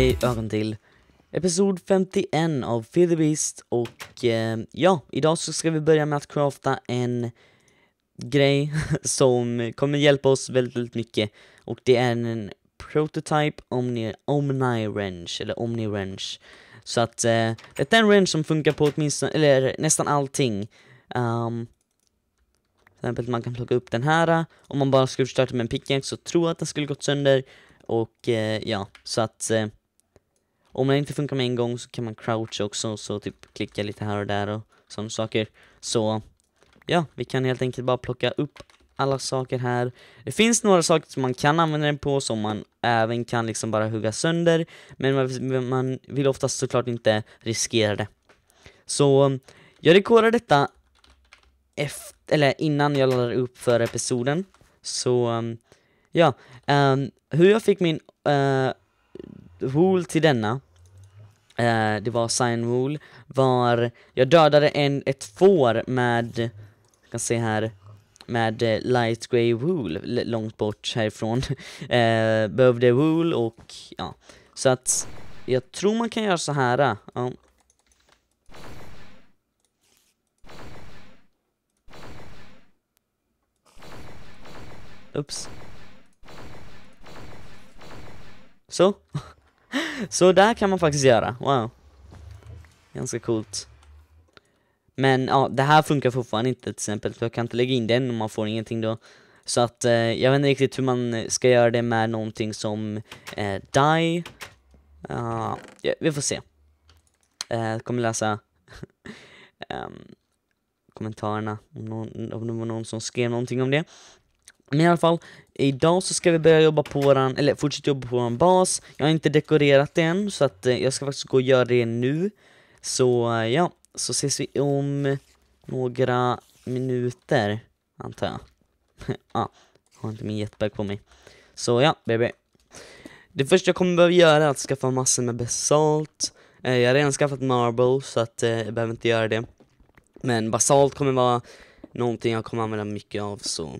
hej ögon till Episod 51 av Feel the Beast och eh, ja, idag så ska vi börja med att crafta en grej som kommer hjälpa oss väldigt, väldigt mycket och det är en prototype Omni, Omni Wrench, eller Omni Wrench. Så att eh, detta är en wrench som funkar på åtminstone, eller nästan allting. Um, till exempel man kan plocka upp den här, om man bara skulle starta med en pickaxe så tror jag att den skulle gått sönder. Och eh, ja, så att eh, om det inte funkar med en gång så kan man croucha också, så typ klicka lite här och där och sådana saker. Så ja, vi kan helt enkelt bara plocka upp alla saker här. Det finns några saker som man kan använda den på, som man även kan liksom bara hugga sönder, men man vill oftast såklart inte riskera det. Så jag rekorderar detta efter, eller innan jag laddar upp för episoden. Så ja, um, hur jag fick min uh, till denna eh, det var 'sign rule' var jag dödade en, ett får med, jag kan se här, med eh, Light Grey Wool långt bort härifrån. eh, behövde Wool och ja, så att jag tror man kan göra så här. Eh, ja. Oops. Så. Så där kan man faktiskt göra, wow. Ganska coolt. Men ja, det här funkar fortfarande inte till exempel, för jag kan inte lägga in den och man får ingenting då. Så att eh, jag vet inte riktigt hur man ska göra det med någonting som eh, die. Uh, ja, vi får se. Eh, kommer läsa um, kommentarerna om, någon, om det var någon som skrev någonting om det. Men i alla fall, idag så ska vi börja jobba på våran, eller fortsätta jobba på våran bas. Jag har inte dekorerat det än, så att eh, jag ska faktiskt gå och göra det nu. Så eh, ja, så ses vi om några minuter, antar jag. Ja, ah, har inte min jetpack på mig. Så ja, baby. Det första jag kommer behöva göra är att skaffa massor med basalt. Eh, jag har redan skaffat marble, så att jag behöver inte göra det. Men basalt kommer vara någonting jag kommer använda mycket av, så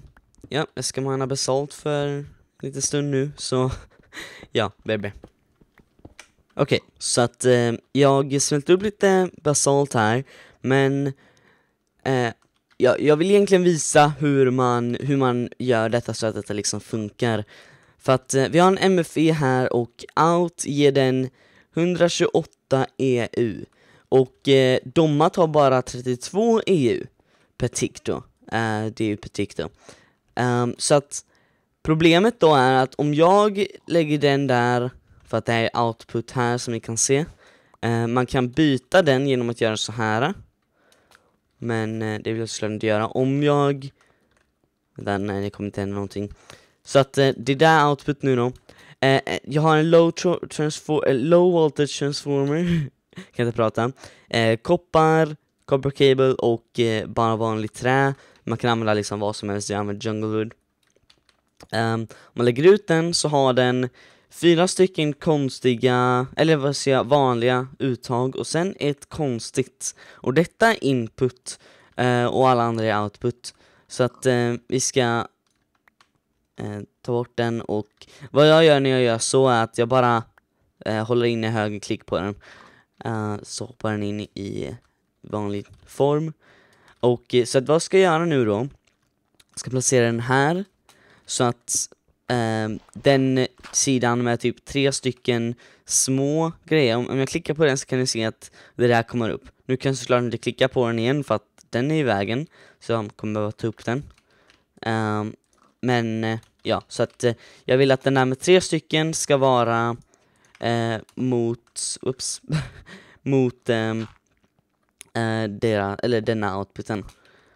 Ja, jag ska har basalt för lite stund nu, så ja, baby Okej, okay, så att eh, jag smälter upp lite basalt här, men eh, jag, jag, vill egentligen visa hur man, hur man gör detta så att detta liksom funkar. För att eh, vi har en MFE här och out ger den 128 EU och eh, Domma tar bara 32 EU per tick då. Eh, det är ju per tick då. Um, så att problemet då är att om jag lägger den där, för att det är output här som ni kan se, uh, man kan byta den genom att göra så här. Men uh, det vill jag såklart inte göra. Om jag... Där, nej, det kommer inte hända någonting. Så att uh, det där output nu då. jag har en low, low voltage transformer, kan inte prata. koppar, copper cable och bara vanligt trä man kan använda liksom vad som helst, jag använder junglewood. Um, ehm, om man lägger ut den så har den fyra stycken konstiga, eller vad säger jag, vanliga uttag och sen ett konstigt. Och detta är input uh, och alla andra är output. Så att uh, vi ska uh, ta bort den och vad jag gör när jag gör så är att jag bara håller inne högerklick på den. så hoppar den in i vanlig form. Och eh, så att vad jag ska göra nu då, jag ska placera den här, så att eh, den sidan med typ tre stycken små grejer, om, om jag klickar på den så kan ni se att det där kommer upp. Nu kan jag såklart inte klicka på den igen för att den är i vägen, så jag kommer behöva ta upp den. Ehm, eh, men ja, så att eh, jag vill att den där med tre stycken ska vara eh, mot, ups, mot ehm, eh, dera, eller denna outputen.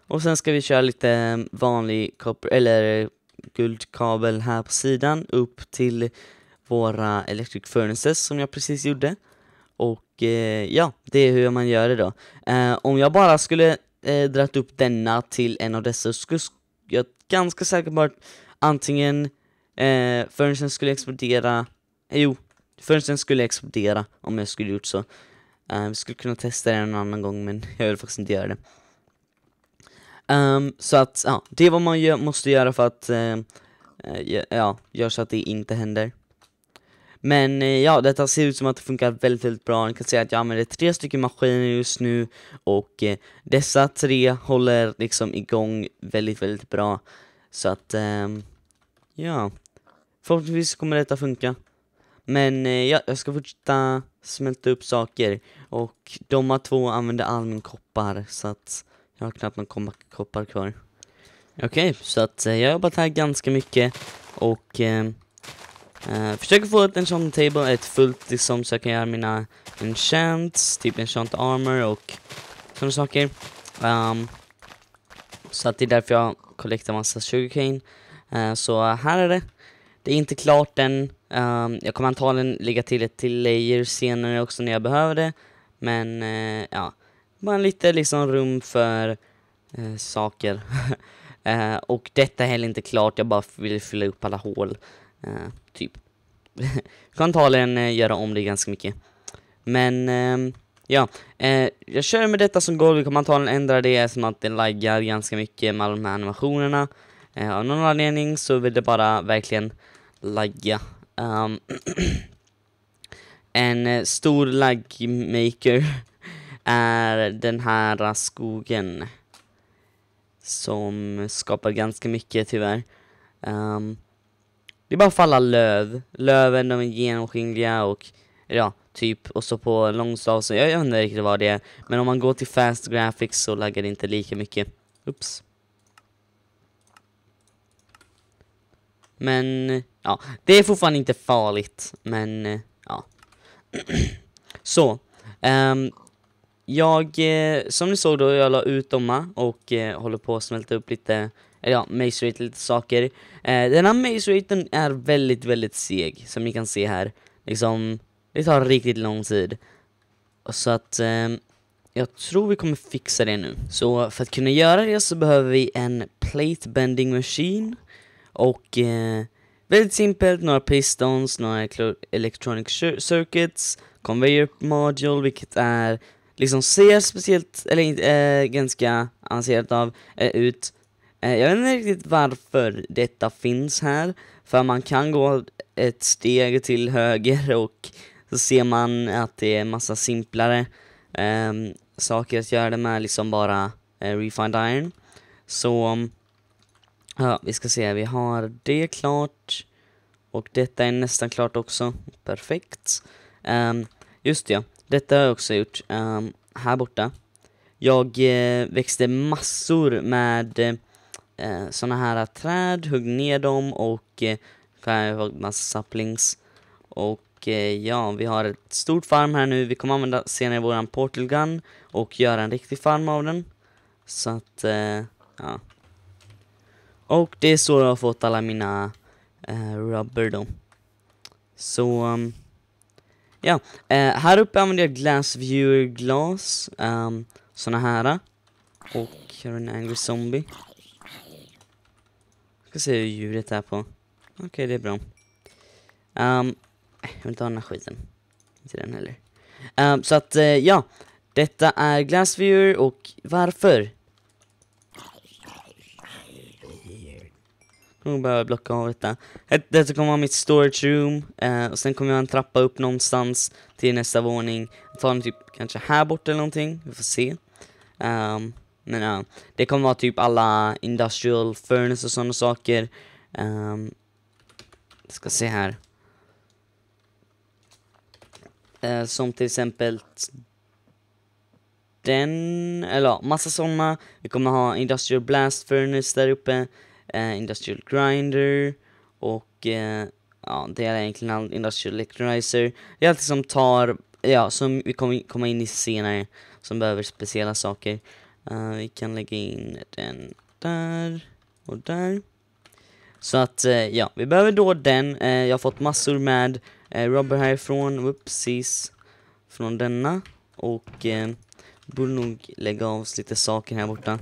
Och sen ska vi köra lite vanlig koppar, eller guldkabel här på sidan upp till våra electric furnaces som jag precis gjorde. Och eh, ja, det är hur man gör det då. Eh, om jag bara skulle eh, dratt upp denna till en av dessa skulle jag ganska säkert på antingen eh, furnacen skulle explodera, eh, jo, furnacen skulle explodera om jag skulle gjort så. Uh, vi skulle kunna testa det en annan gång men jag vill faktiskt inte göra det. Um, så att, ja, det är vad man gör, måste göra för att, uh, uh, ja, gör så att det inte händer. Men ja, detta ser ut som att det funkar väldigt, väldigt bra. Ni kan se att jag använder tre stycken maskiner just nu och eh, dessa tre håller liksom igång väldigt, väldigt bra. Så att, eh, ja. Förhoppningsvis kommer detta funka. Men eh, ja, jag ska fortsätta smälta upp saker. Och de här två använder all min koppar, så att jag har knappt någon koppar kvar. Okej, okay, så att eh, jag har jobbat här ganska mycket och ehm, eh, försöker få ett enchant table, ett fullt liksom, så jag kan göra mina enchants, typ enchant armor och sådana saker. Um, så att det är därför jag kollektar massa sugarcane. Uh, så här är det. Det är inte klart än. Um, jag kommer antagligen lägga till ett till layer senare också när jag behöver det. Men uh, ja, bara lite liksom rum för uh, saker. uh, och detta är heller inte klart, jag bara vill fylla upp alla hål. typ. kan antagligen uh, göra om det ganska mycket. Men ehm, ja, jag kör med detta som golv. Vi kommer antagligen ändra det som att det laggar ganska mycket med alla de här animationerna. av någon anledning så vill det bara verkligen lagga Um, en eh, stor lagmaker är den här skogen som skapar ganska mycket tyvärr. Um, det är bara för alla löv. Löven de är genomskinliga och ja, typ. Och så på långstav så, jag, jag undrar riktigt vad det är. Men om man går till fast graphics så laggar det inte lika mycket. Oops. Men Ja, det är fortfarande inte farligt, men eh, ja. Så. Um, jag, eh, som ni såg då, jag la ut dem och eh, håller på att smälta upp lite, eller ja, maze rate lite saker. Eh, den här maze raten är väldigt, väldigt seg, som ni kan se här. Liksom, det tar riktigt lång tid. Så att, eh, jag tror vi kommer fixa det nu. Så för att kunna göra det så behöver vi en plate bending machine och eh, Väldigt simpelt, några pistons, några electronic circuits, conveyor module, vilket är liksom ser speciellt, eller äh, ganska avancerat av, äh, ut. Äh, jag vet inte riktigt varför detta finns här, för man kan gå ett steg till höger och så ser man att det är massa simplare ehm, saker att göra det med, liksom bara refined iron. Så Ja, vi ska se, vi har det klart. Och detta är nästan klart också. Perfekt. Um, just ja, detta har jag också gjort. Um, här borta. Jag eh, växte massor med eh, såna här träd, högg ner dem och eh, skär massa saplings. Och eh, ja, vi har ett stort farm här nu. Vi kommer använda senare vår portal gun och göra en riktig farm av den. Så att, eh, ja. Och det är så jag har fått alla mina eh, rubber då. Så, um, ja. Eh, här uppe använder jag glass viewer glas. Um, såna här. Och jag har en angry zombie. ska se hur ljudet är på. Okej, okay, det är bra. Um, jag vill inte ha den här skiten. Inte den heller. Um, så att, eh, ja. Detta är glass viewer och varför Kommer behöva blocka av detta. Detta kommer vara mitt storage room. Eh, och sen kommer jag ha en trappa upp någonstans till nästa våning. Jag tar den typ kanske här borta eller någonting. Vi får se. Um, men ja, det kommer vara typ alla industrial furnace och sådana saker. Um, ska se här. Uh, som till exempel den, eller ja, massa sådana. Vi kommer ha Industrial Blast Furnace där uppe eh, Industrial Grinder och eh, ja, det är egentligen all Industrial Electronizer. Det är alltid som tar, ja, som vi kommer komma in i senare, som behöver speciella saker. Uh, vi kan lägga in den där och där. Så att, eh, ja, vi behöver då den. Eh, jag har fått massor med eh, rubber härifrån, whoopsies, från denna. Och eh, borde nog lägga av oss lite saker här borta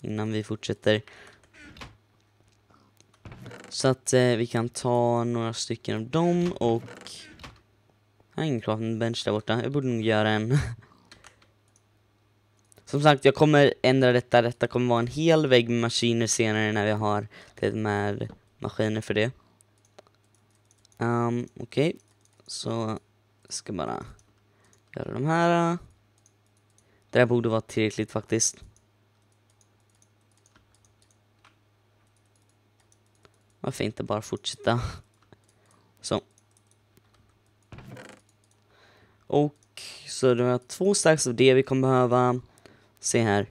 innan vi fortsätter. Så att eh, vi kan ta några stycken av dem och... Jag har ingen kvar en bench där borta. Jag borde nog göra en. Som sagt, jag kommer ändra detta. Detta kommer vara en hel vägg med maskiner senare när vi har det med maskiner för det. Um, Okej, okay. så ska bara göra de här. Det här borde vara tillräckligt faktiskt. Varför inte bara fortsätta? Så. Och så det var två stacks av det vi kommer behöva. Se här.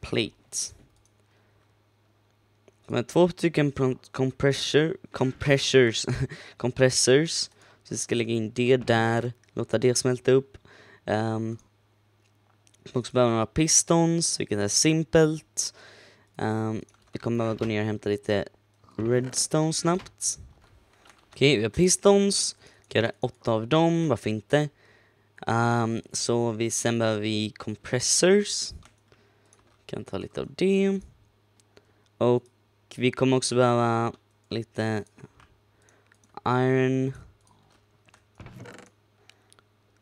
Plate. De två stycken compressor, compressors, compressors. Så vi ska lägga in det där, låta det smälta upp. Um, också behöver några pistons, vilket är simpelt. Um, jag kommer behöva gå ner och hämta lite redstone snabbt. Okej, okay, vi har pistons. Kan göra åtta av dem, varför inte? Um, så vi, sen behöver vi compressors. Kan ta lite av det. Och vi kommer också behöva lite iron.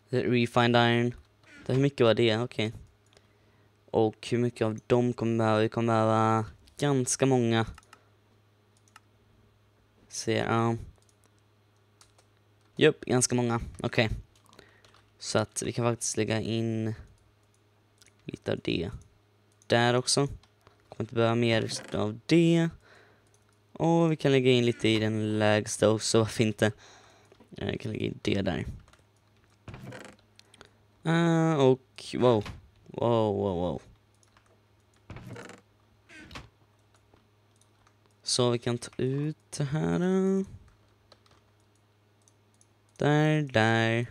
Refined iron. Det, hur mycket var det? Okej. Okay. Och hur mycket av dem kommer vi behöva? Vi kommer behöva ganska många. Se, ja. Uh. Jupp, ganska många. Okej. Okay. Så att vi kan faktiskt lägga in lite av det där också. Kommer inte behöva mer av det. Och vi kan lägga in lite i den lägsta också, varför inte? Jag eh, kan lägga in det där. Uh, och wow. Wow, wow, wow. Så vi kan ta ut det här. Där, där.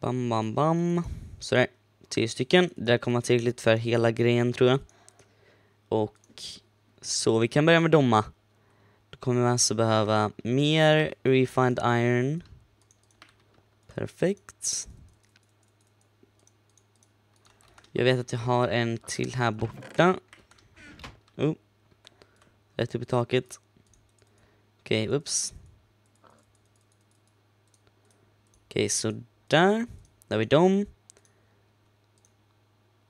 Bam, bam, bam. Sådär. Tio stycken. Det där kommer tillräckligt för hela grejen tror jag. Och så vi kan börja med domma. Då kommer vi alltså behöva mer refined iron. Perfekt. Jag vet att jag har en till här borta. Oh. Rätt upp i taket. Okej, okay, ups. Okej, okay, så där. Där har vi dem.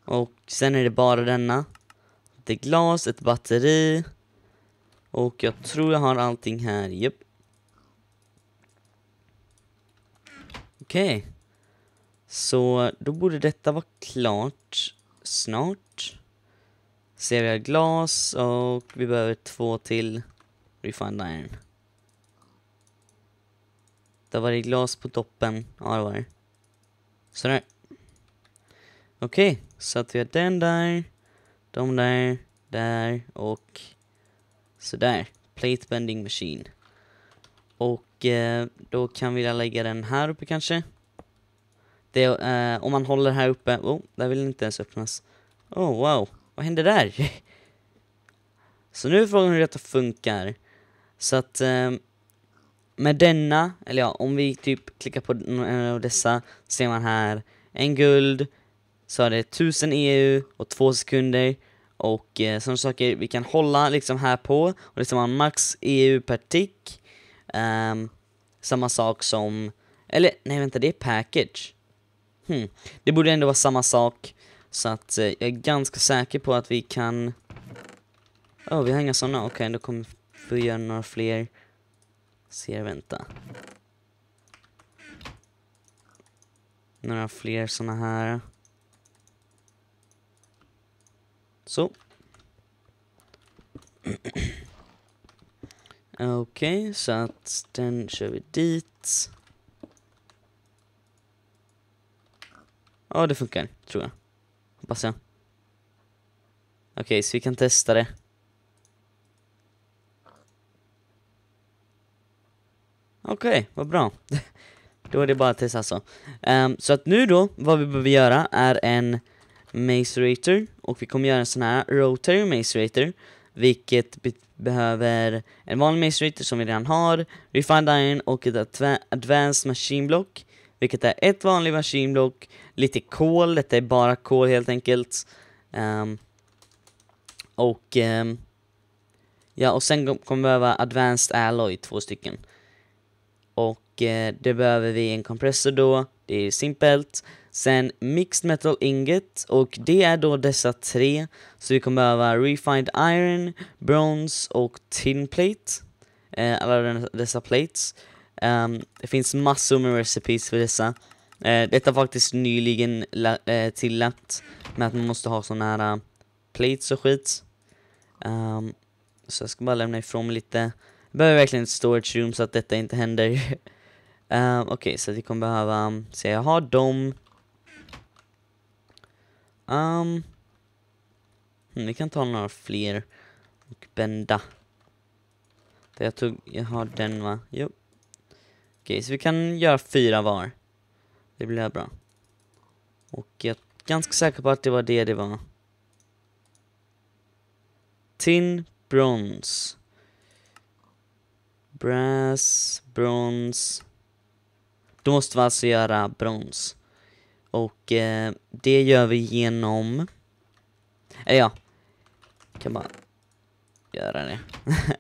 Och sen är det bara denna. Lite glas, ett batteri. Och jag tror jag har allting här. Japp. Yep. Okej. Okay. Så då borde detta vara klart snart. Ser vi glas och vi behöver två till refined iron. Det var det glas på toppen. Ja, det var det. Sådär. Okej, okay, så att vi har den där, de där, där och sådär. Plate bending machine. Och eh, då kan vi lägga den här uppe kanske. Det, eh, om man håller här uppe, oh, där vill den inte ens öppnas. Oh wow. Vad hände där? Så nu är frågan hur detta funkar. Så att eh, med denna, eller ja, om vi typ klickar på en av dessa, ser man här en guld, så är det 1000 EU och två sekunder. Och eh, sådana saker vi kan hålla liksom här på, och det liksom ser man max EU per tick. Um, samma sak som, eller nej vänta, det är package. Hmm. Det borde ändå vara samma sak så att eh, jag är ganska säker på att vi kan... Åh, oh, vi har inga sådana. Okej, okay, då kommer vi göra några fler. Ser, vänta. Några fler sådana här. Så. Okej, okay, så att den kör vi dit. Ja, oh, det funkar, tror jag hoppas jag. Okej, okay, så vi kan testa det. Okej, okay, vad bra. då är det bara att testa alltså. Um, så att nu då, vad vi behöver göra är en Macerator och vi kommer göra en sån här Rotary Macerator vilket behöver en vanlig Macerator som vi redan har, Refined Iron och ett Advanced Machine Block vilket är ett vanligt maskinblock, lite kol, detta är bara kol helt enkelt. Um, och um, ja, och sen kommer vi behöva advanced alloy, två stycken. Och eh, det behöver vi en kompressor då, det är simpelt. Sen mixed metal ingot och det är då dessa tre. Så vi kommer behöva refined iron, brons och tin plate. Eh, alla dessa plates. Um, det finns massor med recipes för dessa. Uh, detta faktiskt nyligen uh, eh, tillagt med att man måste ha såna här uh, plates och skit. Um, så jag ska bara lämna ifrån mig lite. Jag behöver verkligen ett storage room så att detta inte händer. um, Okej, okay, så vi kommer behöva... Um, se, jag har dem. Um, vi kan ta några fler. Och bända. Jag tog... Jag har den va? Jo. Okej, så vi kan göra fyra var. Det blir bra. Och jag är ganska säker på att det var det det var. Tin, brons. Brass, brons. Då måste vi alltså göra brons. Och eh, det gör vi genom... Eller ja. kan bara göra det.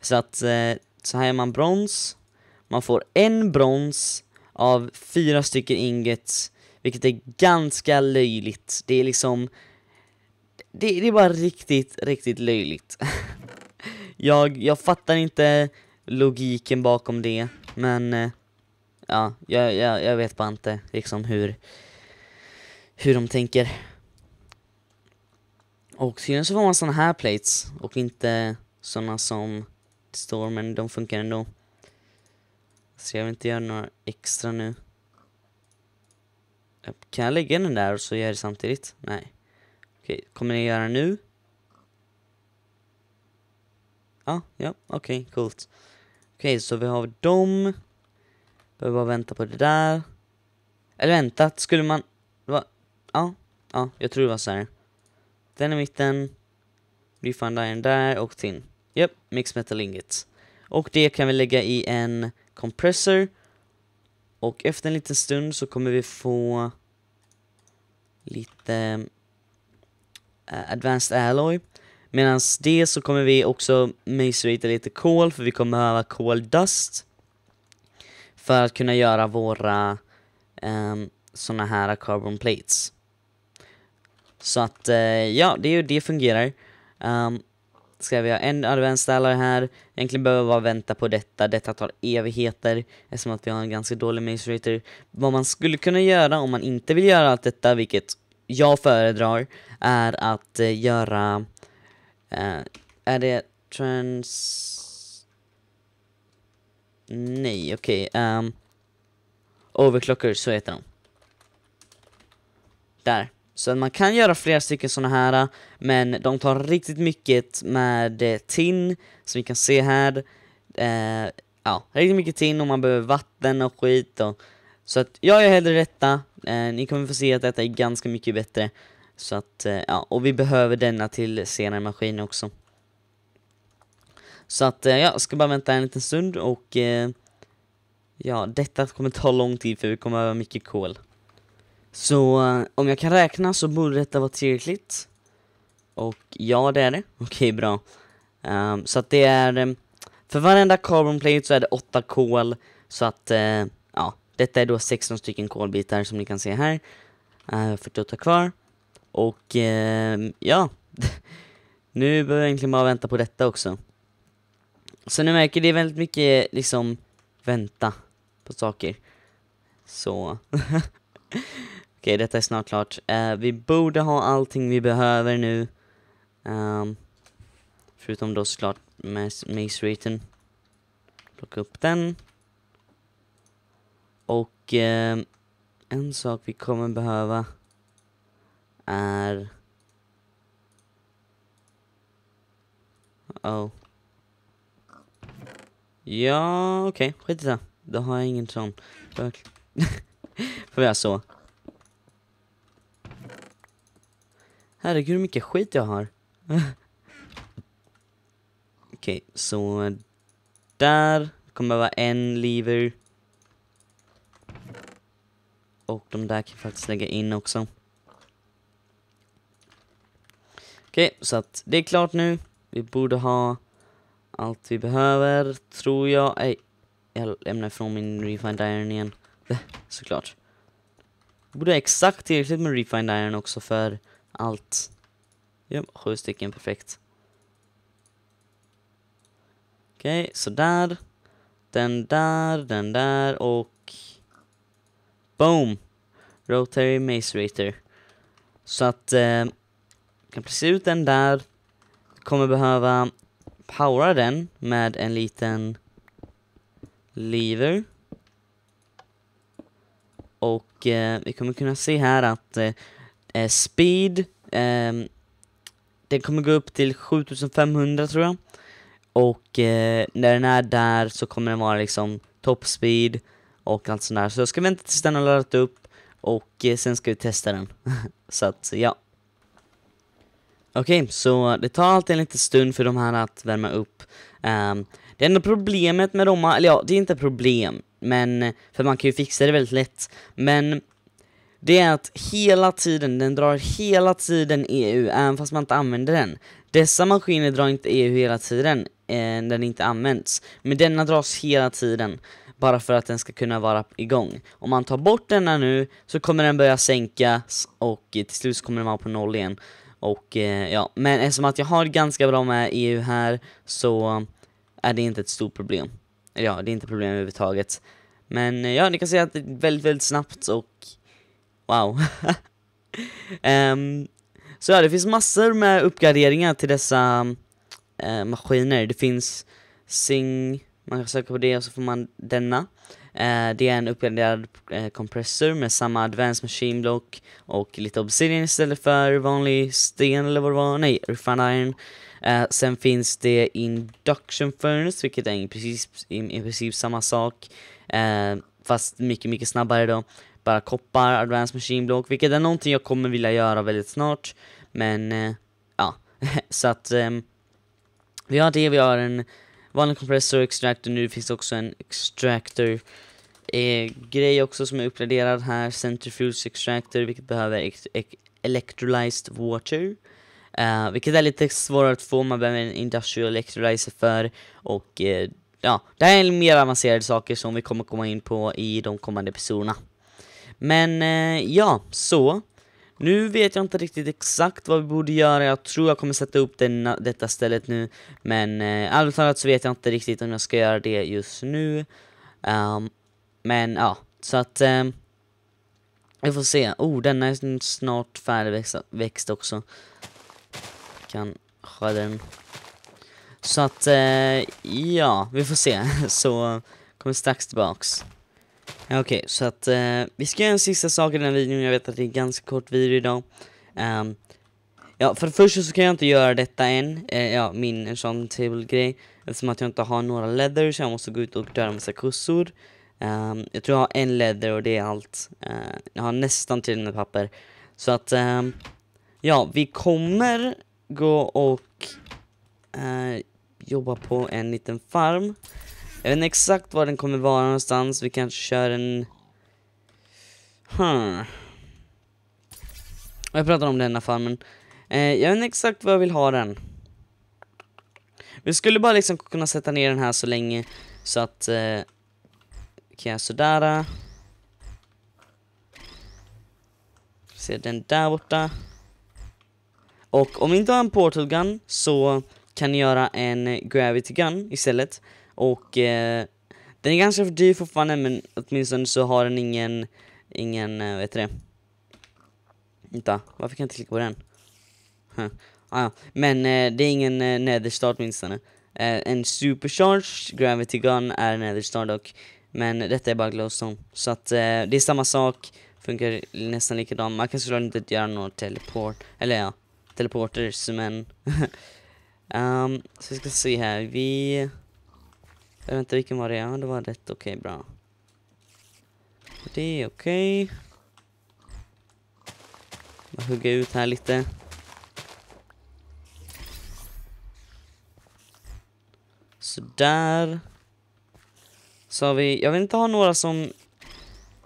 så att eh, så här gör man brons. Man får en brons av fyra stycken ingets, vilket är ganska löjligt. Det är liksom... Det, det är bara riktigt, riktigt löjligt. jag, jag fattar inte logiken bakom det, men... Eh, ja, jag, jag, jag vet bara inte liksom hur, hur de tänker. Och tydligen så får man såna här plates och inte såna som det står men de funkar ändå. Så jag vill inte göra några extra nu. Eh, kan jag lägga den där och så gör det samtidigt? Nej. Okej, okay. kommer ni göra nu? Ah, ja, okej, okay, coolt. Okej, okay, så vi har dem. Behöver bara vänta på det där. Eller vänta, skulle man... Va? Ja, ja, jag tror det var så här. Den i mitten. Refund där och tin. Japp, yep, mix metal ingots. Och det kan vi lägga i en compressor. Och efter en liten stund så kommer vi få lite uh, advanced alloy. Medan det så kommer vi också macerata lite kol för vi kommer behöva koldust. För att kunna göra våra um, såna här carbon plates. Så att uh, ja, det är ju det fungerar. Um, ska vi ha en adventsställare här. Egentligen behöver vi bara vänta på detta. Detta tar evigheter eftersom att vi har en ganska dålig maze rater. Vad man skulle kunna göra om man inte vill göra allt detta, vilket jag föredrar, är att eh, göra... Eh, är det trans... Nej, okej. Okay, um, ehm, overclockers, så heter de. Där. Så man kan göra flera stycken sådana här, men de tar riktigt mycket med eh, tinn, som vi kan se här. Eh, ja, riktigt mycket tinn och man behöver vatten och skit. Och, så att jag gör hellre detta, eh, ni kommer få se att detta är ganska mycket bättre. Så att, eh, ja, och vi behöver denna till senare maskin också. Så att, eh, ja, jag ska bara vänta en liten stund och eh, ja, detta kommer ta lång tid för vi kommer behöva mycket kol. Så eh, om jag kan räkna så borde detta vara tillräckligt. Och ja, det är det. Okej, bra. Um, så att det är... Ehm, för varenda carbon plate så är det 8 kol. Så att, uh, ja. Detta är då 16 stycken kolbitar som ni kan se här. Uh, ehm, 48 kvar. Och uh, ja. nu behöver jag egentligen bara vänta på detta också. Så ni märker, det är väldigt mycket liksom vänta på saker. Så. Okej, detta är snart klart. Uh, vi borde ha allting vi behöver nu. Um, förutom då såklart Maze Return. Plocka upp den. Och uh, en sak vi kommer behöva är... Oh. Ja, okej. Okay. Skit i det. Då har jag ingen sån. Får jag så. Herregud hur mycket skit jag har. Okej, okay, så där kommer vara en lever. Och de där kan jag faktiskt lägga in också. Okej, okay, så att det är klart nu. Vi borde ha allt vi behöver, tror jag. Nej, jag lämnar ifrån min refined iron igen. Såklart. Jag borde ha exakt tillräckligt med refined iron också för allt. Ja, sju stycken, perfekt. Okej, okay, så Den där, den där och... Boom! Rotary Macerator. Så att... Eh, kan placera ut den där. Kommer behöva powera den med en liten lever. Och eh, vi kommer kunna se här att eh, Eh, speed, eh, den kommer gå upp till 7500 tror jag. Och eh, när den är där så kommer den vara liksom top speed och allt sånt där. Så jag ska vänta tills den har laddat upp och eh, sen ska vi testa den. så att, ja. Okej, okay, så det tar alltid en liten stund för de här att värma upp. Um, det enda problemet med dem, eller ja, det är inte problem, men för man kan ju fixa det väldigt lätt. Men det är att hela tiden, den drar hela tiden EU även fast man inte använder den. Dessa maskiner drar inte EU hela tiden, eh, den inte används. Men denna dras hela tiden, bara för att den ska kunna vara igång. Om man tar bort denna nu så kommer den börja sänkas och till slut kommer den vara på noll igen. Och eh, ja, men eftersom att jag har ganska bra med EU här så är det inte ett stort problem. Eller ja, det är inte problem överhuvudtaget. Men eh, ja, ni kan se att det är väldigt, väldigt snabbt och Wow. um, så ja, det finns massor med uppgraderingar till dessa uh, maskiner. Det finns Sing, man kan söka på det och så får man denna. Uh, det är en uppgraderad uh, compressor med samma advanced machine block och lite obsidian istället för vanlig sten eller vad det var, nej, refined iron. Uh, sen finns det induction furnace, vilket är i princip, i, i princip samma sak. Uh, fast mycket, mycket snabbare då bara koppar, Advanced Machine Block, vilket är någonting jag kommer vilja göra väldigt snart. Men, eh, ja. så att eh, vi har det, vi har en vanlig kompressor, extractor, nu finns det också en extractor eh, grej också som är uppgraderad här, centrifuge extractor, vilket behöver electrolyzed water. Uh, vilket är lite svårare att få, man behöver en industrial electrolyzer för och uh, ja, det här är mer avancerade saker som vi kommer komma in på i de kommande episoderna. Men eh, ja, så. Nu vet jag inte riktigt exakt vad vi borde göra, jag tror jag kommer sätta upp denna, detta stället nu. Men eh, allvarligt talat så vet jag inte riktigt om jag ska göra det just nu. Um, men ja, så att... Um, vi får se. Oh, denna är snart färdigväxt också. Jag kan ha den. Så att, eh, ja, vi får se. Så kommer strax tillbaks. Okej, okay, så att eh, vi ska göra en sista sak i den här videon. Jag vet att det är en ganska kort video idag. Um, ja, för det första så kan jag inte göra detta än. Eh, ja, min enchantable grej. Eftersom att jag inte har några leather så jag måste gå ut och döda en massa kossor. Um, jag tror jag har en leather och det är allt. Uh, jag har nästan till med papper. Så att, um, ja, vi kommer gå och uh, jobba på en liten farm. Jag vet inte exakt var den kommer vara någonstans. Vi kanske kör en... Hmm. Jag pratar om denna farmen. Eh, jag vet inte exakt var jag vill ha den. Vi skulle bara liksom kunna sätta ner den här så länge så att... Eh, kan jag sådär. Se den där borta. Och om ni inte har en portal gun så kan ni göra en gravity gun istället. Och eh, den är ganska för dyr fortfarande men åtminstone så har den ingen, ingen, eh, vad heter det? Vänta, varför kan jag inte klicka på den? Huh. Ah, men eh, det är ingen eh, netherstart åtminstone. Eh, en supercharged gravity gun är netherstart dock. Men detta är bara glowstone. Så att eh, det är samma sak, funkar nästan likadant. Man kan såklart inte göra några teleport, eller ja, teleporters men... um, så vi ska se här, vi... Jag vet inte vilken var det? Ja, det var rätt okej, okay, bra. Det är okej. Okay. Bara hugga ut här lite. Sådär. Så har vi, jag vill inte ha några som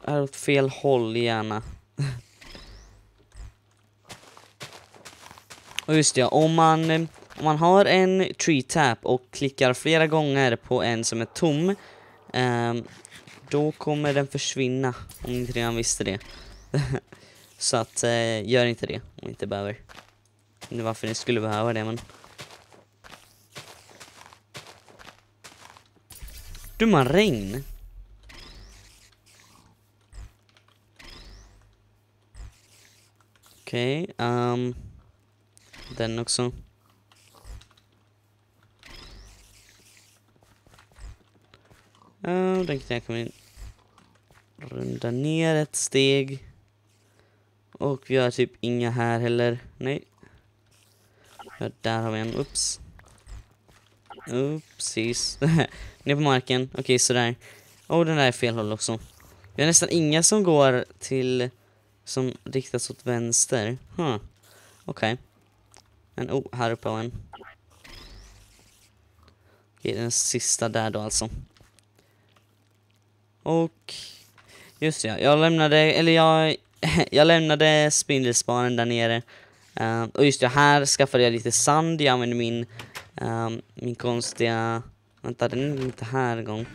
är åt fel håll gärna. Och just det, om man eh, om man har en tree tap och klickar flera gånger på en som är tom eh, då kommer den försvinna, om ni inte redan visste det. Så att, eh, gör inte det om ni inte behöver. Jag vet varför ni skulle behöva det men... Dumma regn! Okej, okay, um, ehm, den också. den kan vi runda ner ett steg. Och vi har typ inga här heller. Nej. Ja, där har vi en. Oops. Oopsies. ner på marken. Okej, okay, sådär. Och den där är fel håll också. Vi har nästan inga som går till... Som riktas åt vänster. Huh. Okej. Okay. Men oh, här uppe har en. Okej, okay, den sista där då alltså. Och just ja, jag lämnade, eller jag, jag lämnade spindelspanen där nere. Uh, och just det, här skaffade jag lite sand. Jag använde min, uh, min konstiga, vänta den är inte här en gång.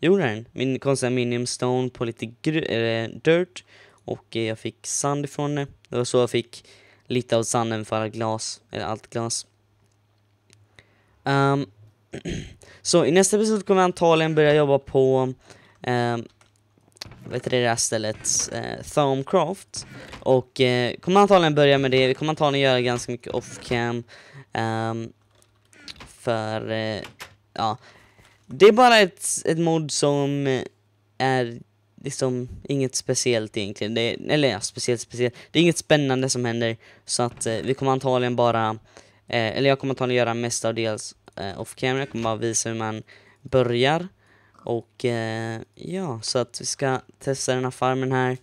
Jo den, min konstiga minium stone på lite äh, dirt. Och eh, jag fick sand ifrån det. Det var så jag fick lite av sanden för alla glas, eller allt glas. Um, så i nästa episod kommer jag antagligen börja jobba på eh, vad heter det där stället? Eh, Thomcroft. Och eh, kommer antagligen börja med det, vi kommer antagligen göra ganska mycket off-cam. Um, för, eh, ja. Det är bara ett, ett mod som är liksom inget speciellt egentligen. Det, eller ja, speciellt speciellt. Det är inget spännande som händer. Så att eh, vi kommer antagligen bara, eh, eller jag kommer antagligen göra mest mestadels eh, off-camera. Jag kommer bara visa hur man börjar. Och eh, ja, så att vi ska testa den här farmen här.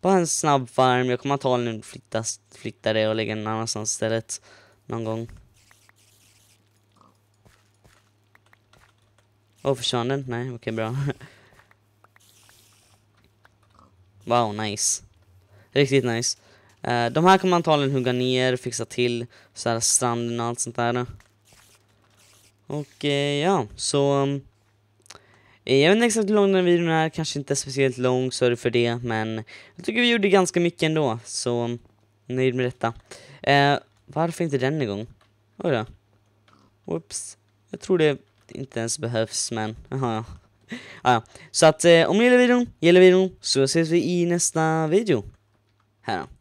Bara en snabb farm. Jag kommer antagligen flytta, flytta det och lägga den annanstans istället. Någon gång. Åh, försvann den? Nej, okej bra. wow, nice. Riktigt nice. Eh, de här kommer antagligen hugga ner, fixa till så här stranden och allt sånt där. Och eh, ja, så... Um, jag vet inte exakt hur lång den här videon är, kanske inte speciellt lång, sorry för det, men jag tycker vi gjorde ganska mycket ändå, så nöjd med detta. Eh, varför inte den igång? Oj då. Oops. Jag tror det inte ens behövs, men jaha ah, ja. Ah, så att eh, om ni gillar videon, gillar videon, så ses vi i nästa video. Här då.